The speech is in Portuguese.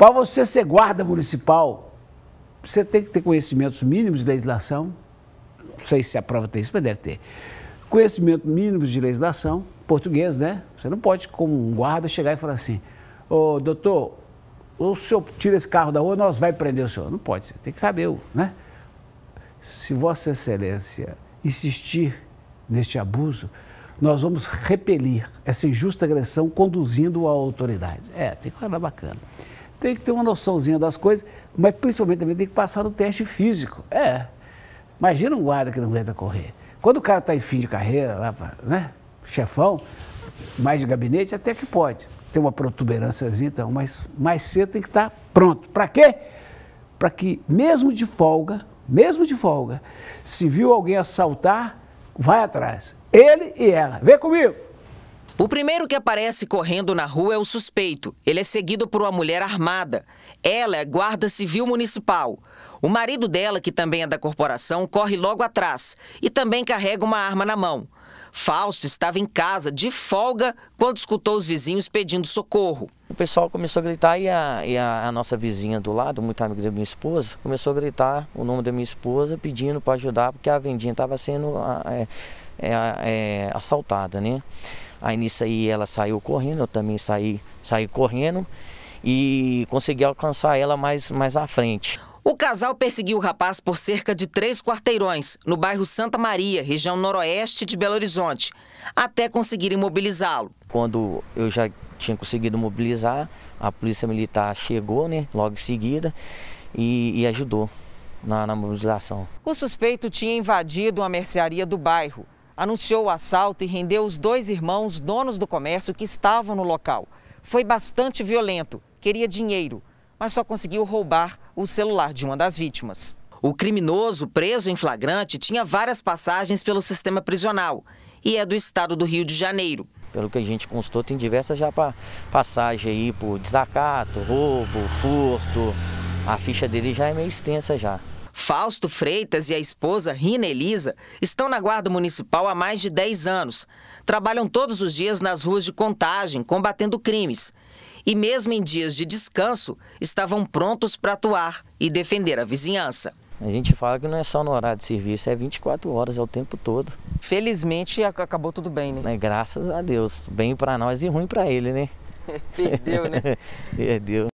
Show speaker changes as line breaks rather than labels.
Para você ser guarda municipal, você tem que ter conhecimentos mínimos de legislação. Não sei se a prova tem isso, mas deve ter. Conhecimento mínimos de legislação, português, né? Você não pode, como um guarda, chegar e falar assim, ô oh, doutor, o senhor tira esse carro da rua, nós vai prender o senhor. Não pode, você tem que saber, né? Se Vossa Excelência insistir neste abuso, nós vamos repelir essa injusta agressão conduzindo a autoridade. É, tem coisa bacana. Tem que ter uma noçãozinha das coisas, mas principalmente também tem que passar no teste físico. É. Imagina um guarda que não aguenta correr. Quando o cara está em fim de carreira, lá pra, né? chefão, mais de gabinete, até que pode. Tem uma protuberânciazinha, então, mas mais cedo tem que estar tá pronto. Para quê? Para que, mesmo de folga, mesmo de folga, se viu alguém assaltar, vai atrás. Ele e ela. Vem comigo!
O primeiro que aparece correndo na rua é o suspeito. Ele é seguido por uma mulher armada. Ela é guarda civil municipal. O marido dela, que também é da corporação, corre logo atrás e também carrega uma arma na mão. Fausto estava em casa, de folga, quando escutou os vizinhos pedindo socorro.
O pessoal começou a gritar e a, e a, a nossa vizinha do lado, muito amiga da minha esposa, começou a gritar o nome da minha esposa, pedindo para ajudar, porque a vendinha estava sendo ah, é, é, é, assaltada, né? Aí nisso aí ela saiu correndo, eu também saí, saí correndo e consegui alcançar ela mais, mais à frente.
O casal perseguiu o rapaz por cerca de três quarteirões, no bairro Santa Maria, região noroeste de Belo Horizonte, até conseguir imobilizá-lo.
Quando eu já tinha conseguido mobilizar, a polícia militar chegou, né, logo em seguida, e, e ajudou na, na mobilização.
O suspeito tinha invadido uma mercearia do bairro anunciou o assalto e rendeu os dois irmãos, donos do comércio, que estavam no local. Foi bastante violento, queria dinheiro, mas só conseguiu roubar o celular de uma das vítimas. O criminoso, preso em flagrante, tinha várias passagens pelo sistema prisional e é do estado do Rio de
Janeiro. Pelo que a gente constou, tem diversas já passagens aí por desacato, roubo, furto. A ficha dele já é meio extensa já. Fausto Freitas
e a esposa Rina Elisa estão na Guarda Municipal há mais de 10 anos. Trabalham todos os dias nas ruas de contagem, combatendo crimes. E mesmo em dias de descanso, estavam prontos para atuar e defender a vizinhança. A gente fala que não é só no
horário de serviço, é 24 horas, é o tempo todo. Felizmente acabou tudo bem, né? né? Graças a Deus. Bem para nós e ruim para ele, né? Perdeu, né? Perdeu.